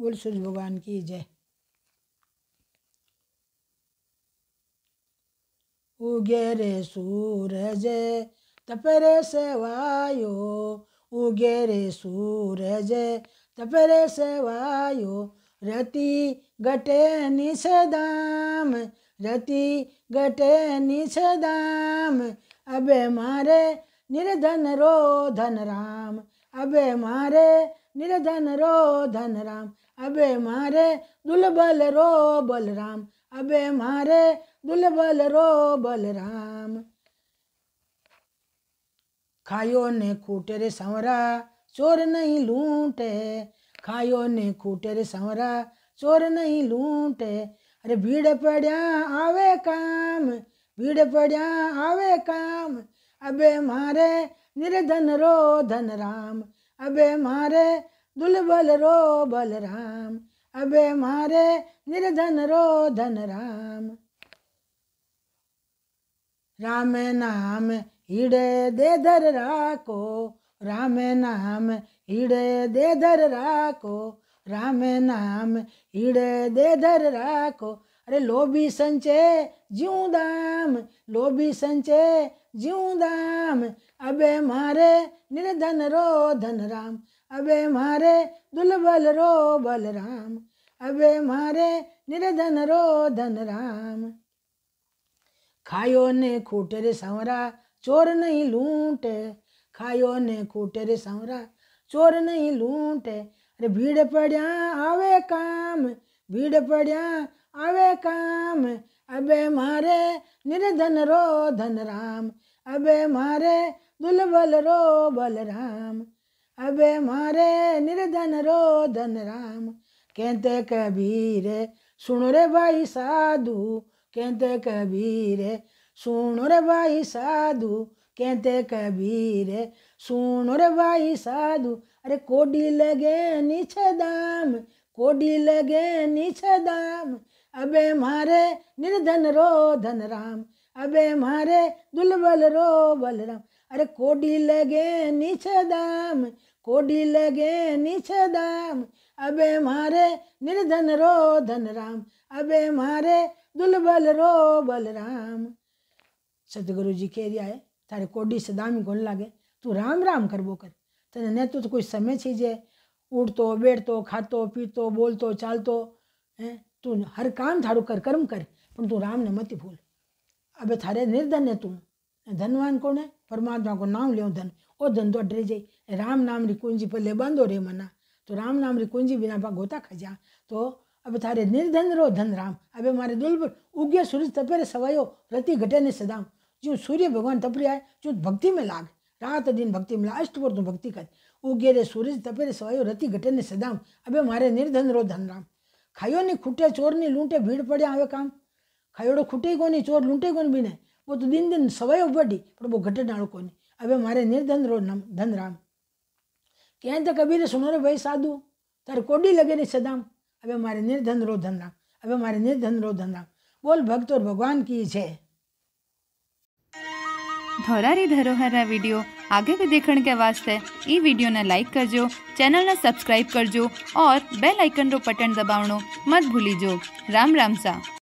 बोल सूर्य भगवान की जय उगे रे सूरज तपरे से वायो उगे रे सूरज तपरे से वायो रति गटे दाम रति गटे निषदाम अबे मारे निर्धन रो धन राम अबे मारे निर्धन रो धन राम अबे मारे दुलबल रो बलराम अबे मारे दुलबल रो बलराम खायो ने खूटे संवरा चोर नहीं लूटे खायो ने खूटे संवरा चोर नहीं लूटे अरे भीड़ पड़िया आवे काम भीड़ पड़िया आवे काम अबे मारे निर्धन रो धन राम अबे मारे दुलबल रो बलराम अबे मारे निर्धन रो धन राम राम नाम हिड़े दे धर राखो राम नाम हिड़े दे धर राखो राम नाम हिड़े दे धर राखो अरे लोभी संचे ज्यू दाम लोभी संचे ज्यू दाम अबे मारे निर्धन रो धन राम अबे मारे दुलबल रो बल राम अबे मारे निर्धन रो धन राम खायो ने खूटर संवरा चोर नहीं लूट खायो ने खूटे रे सवरा चोर नहीं लूट अरे भीड़ पड़िया आवे काम भीड़ पड़िया आवे काम अबे मारे निर्धन रो धन राम अबे मारे दुलबल रो बलराम अबे मारे निर्धन रो धन राम कहते कबीर सुन रे भाई साधु कहते कबीर सुनो रे भाई साधु कहते कबीर सुनो रे भाई साधु अरे कोडी लगे नीचे दाम कोडी लगे नीचे दाम अबे मारे निर्धन रो धन राम अबे मारे दुलबल रो बलराम अरे कोडी लगे नीचे दाम कोडी लगे नीचे दाम अबे मारे निर्धन रो धन राम अबे मारे दुलबल रो बलराम सतगुरु जी कह रिया है थारे कोडी सदाम गोन लागे तू राम राम करबो कर तने ने तो, तो कोई समय छीजे उठतो बैठतो खातो पीतो बोलतो चालतो है तू हर काम थारू कर कर्म कर पण तू राम ने मत भूल अबे थारे निर्धन है तू धनवान कौन है परमात्मा को नाम ले धन ओ धन तो डरे जाए राम नाम री कुंजी पर ले बांधो रे मना तो राम नाम री कुंजी बिना पा गोता खजा तो अब थारे निर्धन रो धन राम अबे मारे दुल उगे सूरज तपेरे सवायो रति घटे ने सदाम जो सूर्य भगवान तपरी आए जो भक्ति में लाग रात दिन भक्ति मिला अष्टवर तुम भक्ति कर उगे रे सूरज तपेरे सवायो रति घटन ने सदाम अबे मारे निर्धन रो धन राम खायो ने खुटे चोर ने लूटे भीड़ पड़े आवे काम खायोड़ो खुटे को नहीं चोर लूटे को भी नहीं वो तो दिन दिन सवायो बढ़ी पर वो घटे डालो को नहीं अबे मारे निर्धन रो नम धन राम कहें तो कबीर सुनो रे भाई साधु तार कोडी लगे नहीं सदाम अबे मारे निर्धन रो धन राम अबे मारे निर्धन रो धन राम बोल भक्त और भगवान की जय ધોરારી ધરોહરના वीडियो आगे भी देखने के वास्ते ई वीडियो ने लाइक करजो चैनल ने सब्सक्राइब करजो और बेल आइकन रो बटन दबावनो मत भूलीजो राम राम सा